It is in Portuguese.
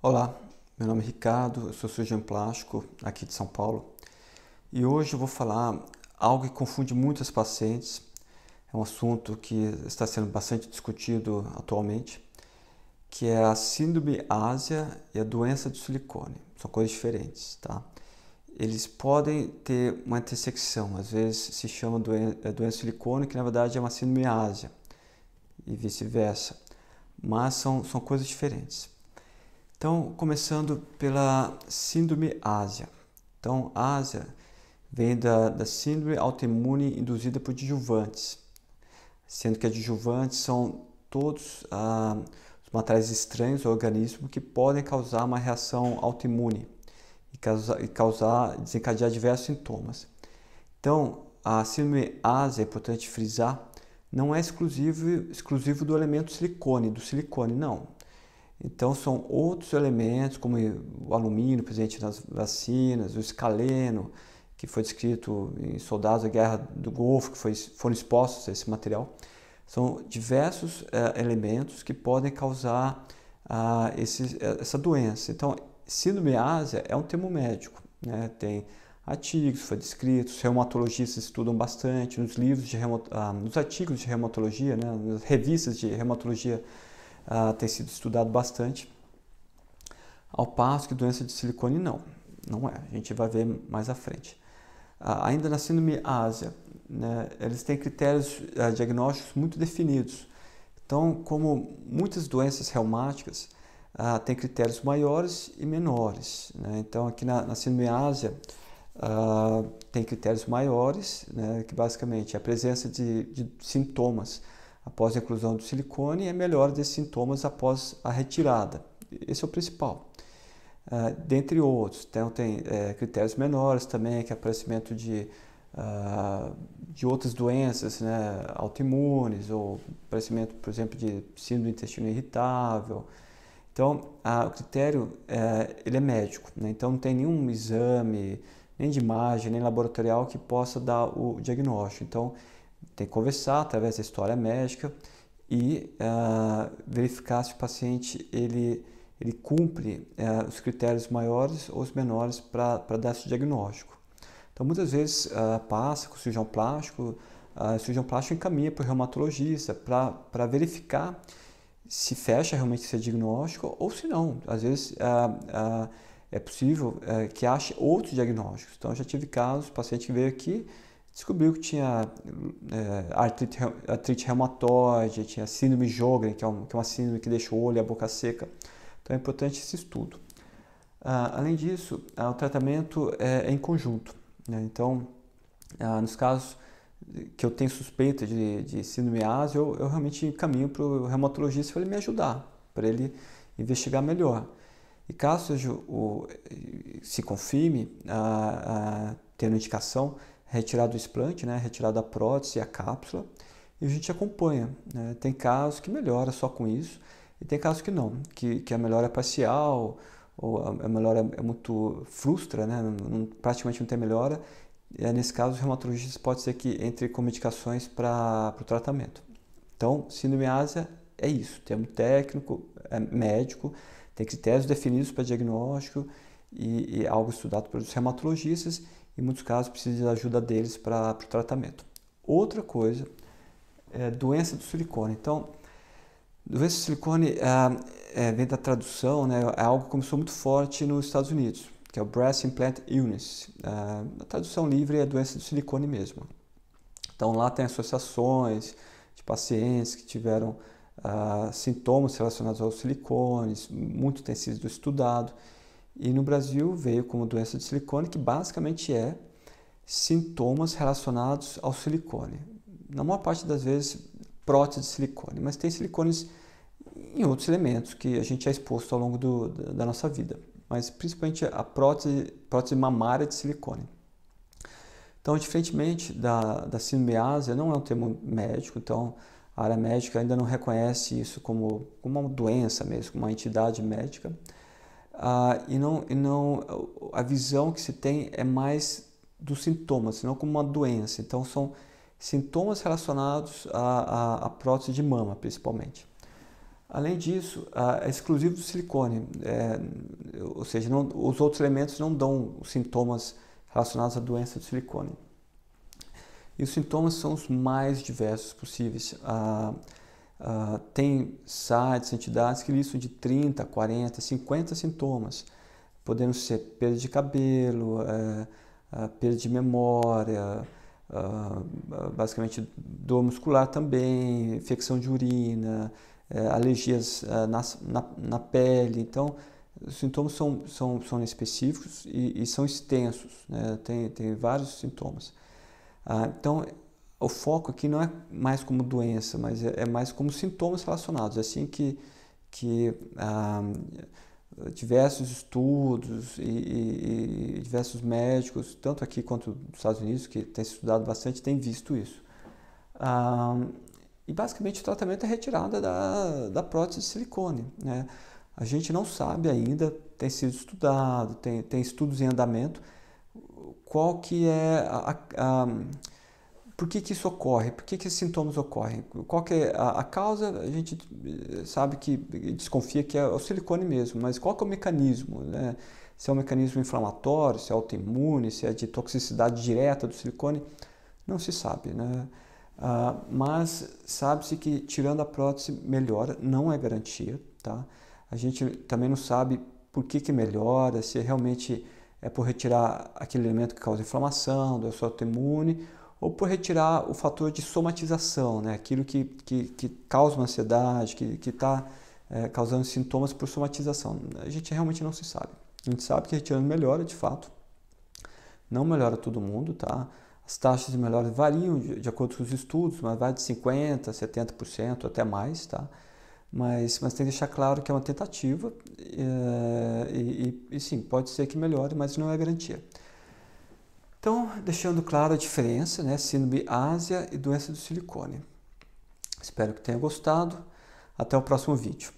Olá, meu nome é Ricardo, eu sou cirurgião plástico aqui de São Paulo e hoje eu vou falar algo que confunde muitas pacientes. É um assunto que está sendo bastante discutido atualmente, que é a síndrome ásia e a doença de silicone. São coisas diferentes, tá? Eles podem ter uma intersecção, às vezes se chama é doença de silicone, que na verdade é uma síndrome ásia e vice-versa, mas são, são coisas diferentes. Então, começando pela síndrome ásia. Então, ásia vem da, da síndrome autoimune induzida por adjuvantes, sendo que adjuvantes são todos ah, os materiais estranhos ao organismo que podem causar uma reação autoimune e causar, e causar desencadear diversos sintomas. Então, a síndrome ásia, é importante frisar, não é exclusivo, exclusivo do elemento silicone, do silicone, não então são outros elementos, como o alumínio presente nas vacinas, o escaleno, que foi descrito em soldados da Guerra do Golfo, que foi, foram expostos a esse material. São diversos eh, elementos que podem causar ah, esse, essa doença. Então, síndrome ásia é um termo médico, né? tem artigos, foi descrito, os reumatologistas estudam bastante, nos livros de ah, nos artigos de reumatologia, né? nas revistas de reumatologia uh, tem sido estudado bastante. Ao passo que doença de silicone não, não é. A gente vai ver mais à frente. Uh, ainda na síndrome ásia, né, eles têm critérios uh, diagnósticos muito definidos. Então, como muitas doenças reumáticas, uh, ah, tem critérios maiores e menores. Né? Então, aqui na, na síndrome ásia, ah, tem critérios maiores, né, que basicamente é a presença de, de sintomas após a inclusão do silicone e a é melhora desses sintomas após a retirada. Esse é o principal. Uh, dentre outros, então tem é, critérios menores também, que é aparecimento de, uh, de outras doenças né, autoimunes, ou aparecimento, por exemplo, de síndrome do intestino irritável. Então, a, o critério é, ele é médico, né? então não tem nenhum exame, nem de imagem, nem laboratorial que possa dar o diagnóstico. Então, tem que conversar através da história médica e uh, verificar se o paciente ele, ele cumpre uh, os critérios maiores ou os menores para dar esse diagnóstico. Então, muitas vezes uh, passa com o cirurgião plástico, ah, o cirurgião plástico encaminha para o reumatologista para verificar se fecha realmente esse diagnóstico ou se não. Às vezes é possível eh, que ache outros diagnósticos. Então, eu já tive casos, paciente veio aqui, descobriu que tinha é, artrite, artrite reumatoide, tinha síndrome Jogren, que é, um, que é uma síndrome que deixa o olho e a boca seca. Então é importante esse estudo. Ah, além disso, ah, o tratamento é, é em conjunto. Né? Então, ah, nos casos que eu tenho suspeita de, de síndrome ASE, eu, eu realmente caminho para o reumatologista para ele me ajudar, para ele investigar melhor. E caso o, se confirme, a, ah, a, ah, tendo indicação, retirado o implante, né, retirada a prótese e a cápsula, e a gente acompanha. Né? Tem casos que melhora só com isso, e tem casos que não, que, que a melhora é parcial, ou a melhora é muito frustra, né? Não, praticamente não tem melhora. E nesse caso, os reumatologistas pode ser que entre com medicações para o tratamento. Então, síndrome ásia é isso, termo técnico, é médico, tem critérios definidos para diagnóstico e, e algo estudado pelos reumatologistas em muitos casos precisa da ajuda deles para o tratamento. Outra coisa é doença do silicone. Então, doença do silicone é, é, vem da tradução, né, é algo que começou muito forte nos Estados Unidos, que é o Breast Implant Illness. É, a tradução livre é doença do silicone mesmo. Então, lá tem associações de pacientes que tiveram ah, sintomas relacionados aos silicones, muito tem sido estudado. E no Brasil veio como doença de silicone, que basicamente é sintomas relacionados ao silicone. Na maior parte das vezes, prótese de silicone, mas tem silicones em outros elementos que a gente é exposto ao longo do, da nossa vida, mas principalmente a prótese, prótese mamária de silicone. Então, diferentemente da, da sinomeásia, não é um termo médico, então a área médica ainda não reconhece isso como, como uma doença mesmo, como uma entidade médica. Ah, e, não, e não a visão que se tem é mais dos sintomas, não como uma doença. Então são sintomas relacionados à, à, à prótese de mama, principalmente. Além disso, ah, é exclusivo do silicone, é, ou seja, não, os outros elementos não dão sintomas relacionados à doença do silicone. E os sintomas são os mais diversos possíveis. Ah, Uh, tem sites, entidades que listam de 30, 40, 50 sintomas, podendo ser perda de cabelo, é, é, perda de memória, é, basicamente dor muscular também, infecção de urina, eh, alergias eh, na, na, na, pele. Então, os sintomas são, são, são específicos e, e são extensos, né? tem, tem vários sintomas. então, o foco aqui não é mais como doença, mas é, é mais como sintomas relacionados. É assim que, que ah, diversos estudos e, e, e, diversos médicos, tanto aqui quanto nos Estados Unidos, que tem estudado bastante, têm visto isso. Ah, e basicamente o tratamento é retirada da, da prótese de silicone. Né? A gente não sabe ainda, tem sido estudado, tem, tem estudos em andamento, qual que é a, a por que, que isso ocorre? Por que, que esses sintomas ocorrem? Qual é a, a, causa? A gente eh, sabe que eh, desconfia que é o silicone mesmo, mas qual é o mecanismo? Né? Se é um mecanismo inflamatório, se é autoimune, se é de toxicidade direta do silicone, não se sabe. Né? Uh, mas sabe-se que tirando a prótese melhora, não é garantia, tá? A gente também não sabe por que, que melhora, se realmente é por retirar aquele elemento que causa inflamação, seu autoimune, ou por retirar o fator de somatização, né? aquilo que, que, que causa uma ansiedade, que está é, eh, causando sintomas por somatização. A gente realmente não se sabe. A gente sabe que retirando melhora de fato, não melhora todo mundo, tá? As taxas de melhora variam de, de acordo com os estudos, mas vai de 50%, 70%, até mais, tá? Mas, mas tem que deixar claro que é uma tentativa eh, e, e, e sim, pode ser que melhore, mas não é garantia. Então, deixando claro a diferença, né? Síndrome ásia e doença do silicone. Espero que tenha gostado. Até o próximo vídeo.